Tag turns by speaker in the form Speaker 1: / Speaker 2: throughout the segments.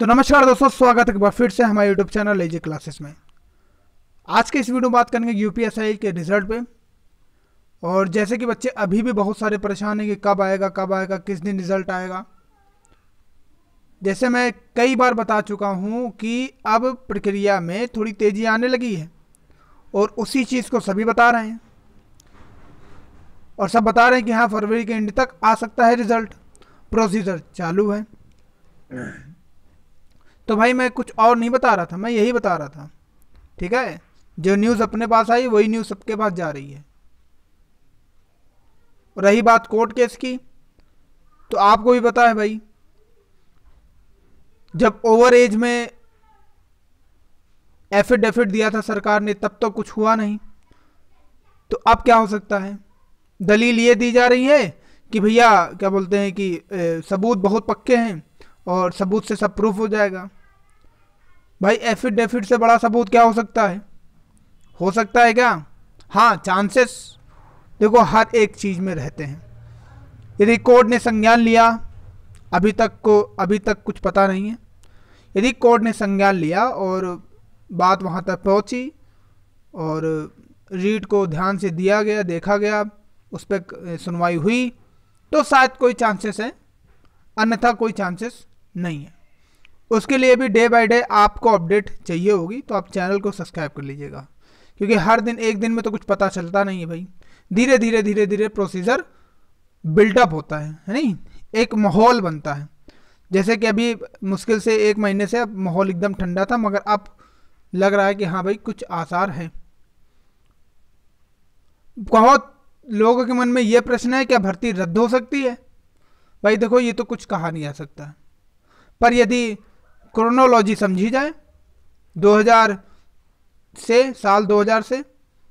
Speaker 1: तो नमस्कार दोस्तों स्वागत है एक बार फिर से हमारे यूट्यूब चैनल लेजे क्लासेस में आज के इस वीडियो में बात करेंगे यू के रिजल्ट पे और जैसे कि बच्चे अभी भी बहुत सारे परेशान हैं कि कब आएगा कब आएगा किस दिन रिजल्ट आएगा जैसे मैं कई बार बता चुका हूँ कि अब प्रक्रिया में थोड़ी तेज़ी आने लगी है और उसी चीज़ को सभी बता रहे हैं और सब बता रहे हैं कि हाँ फरवरी के एंड तक आ सकता है रिज़ल्ट प्रोसीजर चालू है तो भाई मैं कुछ और नहीं बता रहा था मैं यही बता रहा था ठीक है जो न्यूज़ अपने पास आई वही न्यूज़ सबके पास जा रही है रही बात कोर्ट केस की तो आपको भी पता है भाई जब ओवर एज में एफिडेफिट दिया था सरकार ने तब तो कुछ हुआ नहीं तो अब क्या हो सकता है दलील ये दी जा रही है कि भैया क्या बोलते हैं कि ए, सबूत बहुत पक्के हैं और सबूत से सब प्रूफ हो जाएगा भाई एफिडेफिट से बड़ा सबूत क्या हो सकता है हो सकता है क्या हाँ चांसेस देखो हर एक चीज़ में रहते हैं यदि कोर्ट ने संज्ञान लिया अभी तक को अभी तक कुछ पता नहीं है यदि कोर्ट ने संज्ञान लिया और बात वहाँ तक पहुँची और रीड को ध्यान से दिया गया देखा गया उस पर सुनवाई हुई तो शायद कोई चांसेस है अन्यथा कोई चांसेस नहीं है उसके लिए भी डे बाय डे आपको अपडेट चाहिए होगी तो आप चैनल को सब्सक्राइब कर लीजिएगा क्योंकि हर दिन एक दिन में तो कुछ पता चलता नहीं है भाई धीरे धीरे धीरे धीरे प्रोसीजर बिल्टअप होता है है नहीं एक माहौल बनता है जैसे कि अभी मुश्किल से एक महीने से अब माहौल एकदम ठंडा था मगर अब लग रहा है कि हाँ भाई कुछ आसार है बहुत लोगों के मन में ये प्रश्न है क्या भर्ती रद्द हो सकती है भाई देखो ये तो कुछ कहा नहीं आ सकता पर यदि क्रोनोलॉजी समझी जाए 2000 से साल 2000 से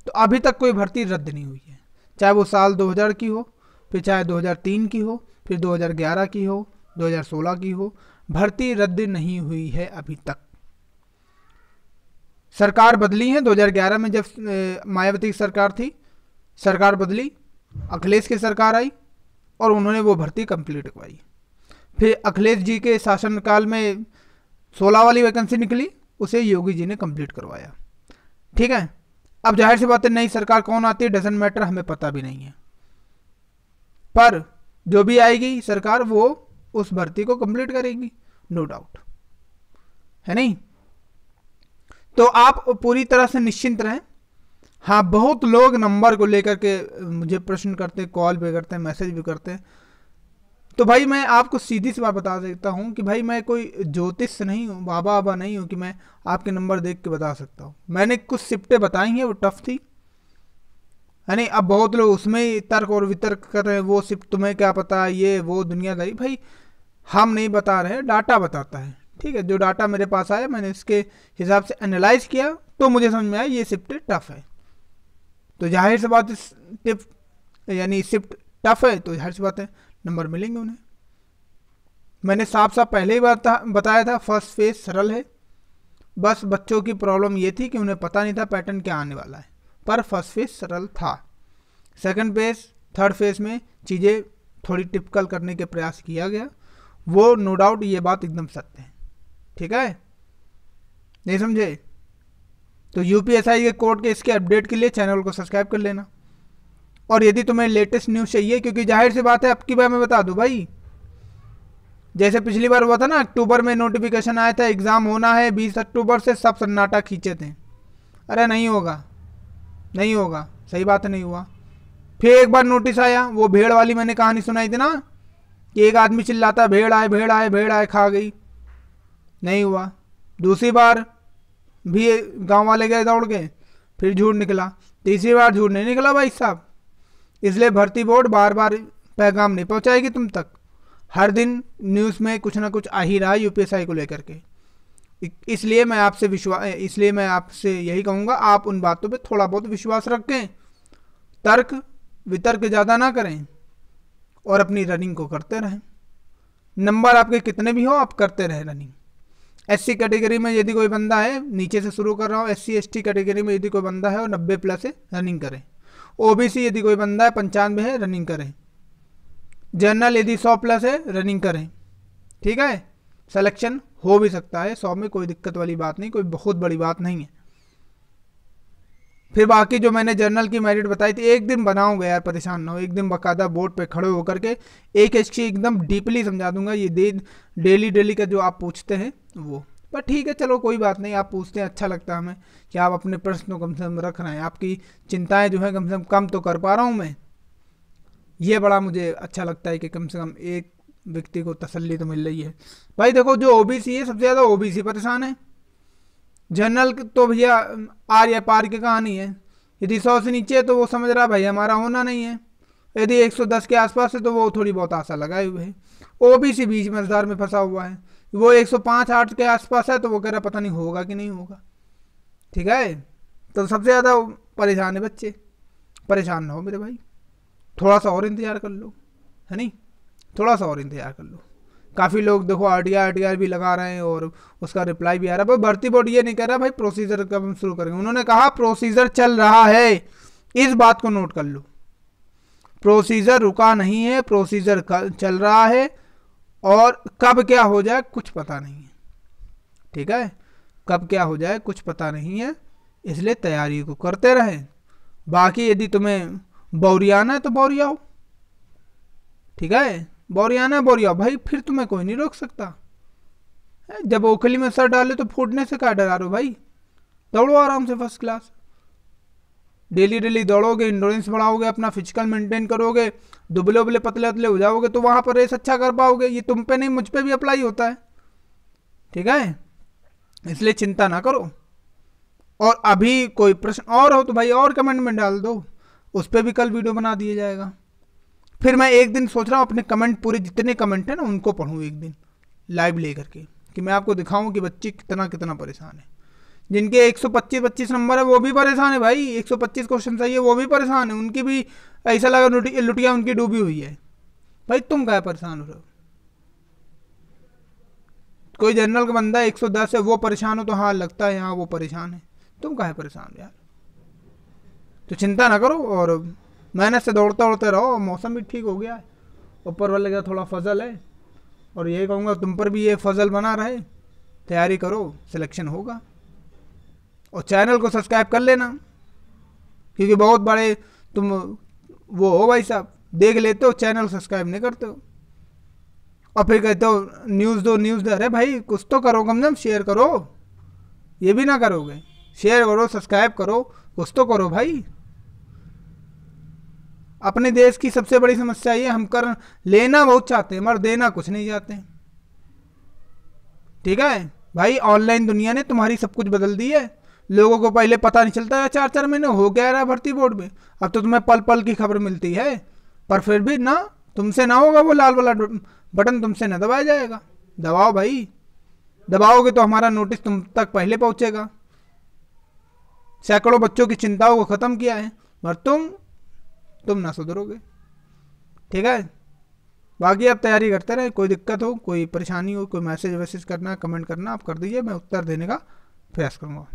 Speaker 1: तो अभी तक कोई भर्ती रद्द नहीं हुई है चाहे वो साल 2000 की हो फिर चाहे 2003 की हो फिर 2011 की हो 2016 की हो भर्ती रद्द नहीं हुई है अभी तक सरकार बदली है 2011 में जब मायावती की सरकार थी सरकार बदली अखिलेश की सरकार आई और उन्होंने वो भर्ती कंप्लीट करवाई फिर अखिलेश जी के शासनकाल में सोलह वाली वैकेंसी निकली उसे योगी जी ने कंप्लीट करवाया ठीक है अब जाहिर सी बात है नई सरकार कौन आती है डजेंट मैटर हमें पता भी नहीं है पर जो भी आएगी सरकार वो उस भर्ती को कंप्लीट करेगी नो डाउट है नहीं तो आप पूरी तरह से निश्चिंत रहें हाँ बहुत लोग नंबर को लेकर के मुझे प्रश्न करते कॉल भी करते हैं मैसेज भी करते हैं तो भाई मैं आपको सीधी सी बात बता देता हूँ कि भाई मैं कोई ज्योतिष नहीं हूँ बाबा बाबा नहीं हूँ कि मैं आपके नंबर देख के बता सकता हूँ मैंने कुछ शिफ्टें बताई हैं वो टफ थी यानी अब बहुत लोग उसमें ही तर्क और वितर्क कर रहे हैं वो शिफ्ट तुम्हें क्या पता ये वो दुनियादारी भाई हम नहीं बता रहे डाटा बताता है ठीक है जो डाटा मेरे पास आया मैंने इसके हिसाब से एनालाइज किया तो मुझे समझ में आया ये शिफ्ट टफ है तो जाहिर सी बात इस टिप यानी शिफ्ट टफ है तो जाहिर सी बात है नंबर मिलेंगे उन्हें मैंने साफ साफ पहले ही बता बताया था फर्स्ट फेज सरल है बस बच्चों की प्रॉब्लम ये थी कि उन्हें पता नहीं था पैटर्न क्या आने वाला है पर फर्स्ट फेज सरल था सेकंड फेज थर्ड फेज में चीज़ें थोड़ी टिपिकल करने के प्रयास किया गया वो नो डाउट ये बात एकदम सत्य है ठीक है नहीं समझे तो यू के कोड के इसके अपडेट के लिए चैनल को सब्सक्राइब कर लेना और यदि तुम्हें लेटेस्ट न्यूज़ चाहिए क्योंकि जाहिर सी बात है अब की बार मैं बता दूँ भाई जैसे पिछली बार हुआ था ना अक्टूबर में नोटिफिकेशन आया था एग्ज़ाम होना है बीस अक्टूबर से सब सन्नाटा खींचे थे अरे नहीं होगा नहीं होगा सही बात नहीं हुआ फिर एक बार नोटिस आया वो भेड़ वाली मैंने कहानी सुनाई थी ना कि एक आदमी चिल्लाता भेड़ आए भेड़ आए भेड़ आए खा गई नहीं हुआ दूसरी बार भी गांव वाले गए दौड़ के फिर झूठ निकला तीसरी बार झूठ नहीं निकला भाई साहब इसलिए भर्ती बोर्ड बार बार पैगाम नहीं पहुंचाएगी तुम तक हर दिन न्यूज़ में कुछ ना कुछ आ ही रहा है यूपीएसआई को लेकर के इसलिए मैं आपसे विश्वास इसलिए मैं आपसे यही कहूँगा आप उन बातों पे थोड़ा बहुत विश्वास रखें तर्क वितर्क ज़्यादा ना करें और अपनी रनिंग को करते रहें नंबर आपके कितने भी हो आप करते रहें रनिंग एस सी कैटेगरी में यदि कोई बंदा है नीचे से शुरू कर रहा हूँ S C S T category में यदि कोई बंदा है और नब्बे प्लस है रनिंग करें ओबीसी यदि कोई बंदा है पंचानवे है रनिंग करें जनरल यदि सौ प्लस है रनिंग करें ठीक है सिलेक्शन हो भी सकता है सौ में कोई दिक्कत वाली बात नहीं कोई बहुत बड़ी बात नहीं है फिर बाकी जो मैंने जर्नल की मेरिट बताई थी एक दिन बनाऊंगा यार परेशान ना हो एक दिन बाकायदा बोर्ड पे खड़े होकर के एक एक एकदम डीपली समझा दूंगा ये डेली डेली का जो आप पूछते हैं वो पर ठीक है चलो कोई बात नहीं आप पूछते हैं अच्छा लगता है हमें कि आप अपने प्रश्न कम से कम रख रहे हैं आपकी चिंताएं जो है कम से कम कम तो कर पा रहा हूँ मैं ये बड़ा मुझे अच्छा लगता है कि कम से कम एक व्यक्ति को तसल्ली तो मिल रही है भाई देखो जो ओ है सबसे ज़्यादा ओ परेशान है जनरल तो भैया आर या पार की कहानी है यदि सौ से नीचे है तो वो समझ रहा भाई हमारा होना नहीं है यदि 110 के आसपास है तो वो थोड़ी बहुत आशा लगाए हुए है ओ बीच मजदार में फंसा हुआ है वो 105 आठ के आसपास है तो वो कह रहा पता नहीं होगा कि नहीं होगा ठीक है तो सबसे ज़्यादा परेशान है बच्चे परेशान ना हो मेरे भाई थोड़ा सा और इंतज़ार कर लो है नहीं थोड़ा सा और इंतज़ार कर लो काफ़ी लोग देखो R D R T R भी लगा रहे हैं और उसका रिप्लाई भी आ रहा है पर भर्ती बोर्ड ये नहीं कह रहा भाई प्रोसीजर कब हम शुरू करेंगे उन्होंने कहा प्रोसीजर चल रहा है इस बात को नोट कर लो प्रोसीजर रुका नहीं है प्रोसीजर चल रहा है और कब क्या हो जाए कुछ पता नहीं है ठीक है कब क्या हो जाए कुछ पता नहीं है इसलिए तैयारी को करते रहें बाकी यदि तुम्हें बौरियाना है तो बौरियाओ ठीक है बौरियाना बौरियाओ भाई फिर तुम्हें कोई नहीं रोक सकता जब ओखली में सर डाले तो फूटने से क्या डरा रहे हो भाई दौड़ो आराम से फर्स्ट क्लास डेली डेली दौड़ोगे इंडोरेंस बढ़ाओगे अपना फिजिकल मेंटेन करोगे दुबले उबले पतले पतले हो जाओगे तो वहाँ पर रेस अच्छा कर पाओगे ये तुम पे नहीं मुझ पे भी अप्लाई होता है ठीक है इसलिए चिंता ना करो और अभी कोई प्रश्न और हो तो भाई और कमेंट में डाल दो उस पर भी कल वीडियो बना दिया जाएगा फिर मैं एक दिन सोच रहा हूँ अपने कमेंट पूरे जितने कमेंट हैं ना उनको पढ़ूँ एक दिन लाइव ले करके कि मैं आपको दिखाऊँ कि बच्चे कितना कितना परेशान है जिनके 125 25 नंबर है वो भी परेशान है भाई 125 क्वेश्चन चाहिए वो भी परेशान है उनकी भी ऐसा लगा लुटिया उनकी डूबी हुई है भाई तुम क्या परेशान हो रहे हो कोई जनरल का बंदा 110 है वो परेशान हो तो हाँ लगता है हाँ वो परेशान है तुम कहा परेशान हो यार तो चिंता ना करो और मेहनत से दौड़ते दौड़ते रहो मौसम भी ठीक हो गया है ऊपर वाले का थोड़ा फजल है और यही कहूँगा तुम पर भी ये फजल बना रहे तैयारी करो सिलेक्शन होगा और चैनल को सब्सक्राइब कर लेना क्योंकि बहुत बड़े तुम वो हो भाई साहब देख लेते हो चैनल सब्सक्राइब नहीं करते हो और फिर कहते हो न्यूज़ दो न्यूज़ दो अरे भाई कुछ तो करो कम से कम शेयर करो ये भी ना करोगे शेयर करो सब्सक्राइब करो कुछ तो करो भाई अपने देश की सबसे बड़ी समस्या ये हम कर लेना बहुत चाहते हैं मगर देना कुछ नहीं चाहते ठीक है भाई ऑनलाइन दुनिया ने तुम्हारी सब कुछ बदल दी है लोगों को पहले पता नहीं चलता चार चार महीने हो गया रहा भर्ती बोर्ड में अब तो तुम्हें पल पल की खबर मिलती है पर फिर भी ना तुमसे ना होगा वो लाल वाला बटन तुमसे ना दबाया जाएगा दबाओ भाई दबाओगे तो हमारा नोटिस तुम तक पहले पहुंचेगा सैकड़ों बच्चों की चिंताओं को ख़त्म किया है पर तुम तुम ना सुधरोगे ठीक है बाकी आप तैयारी करते रहे कोई दिक्कत हो कोई परेशानी हो कोई मैसेज वैसेज करना कमेंट करना आप कर दीजिए मैं उत्तर देने का प्रयास करूँगा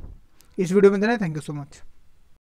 Speaker 1: इस वीडियो में देना थैंक यू सो मच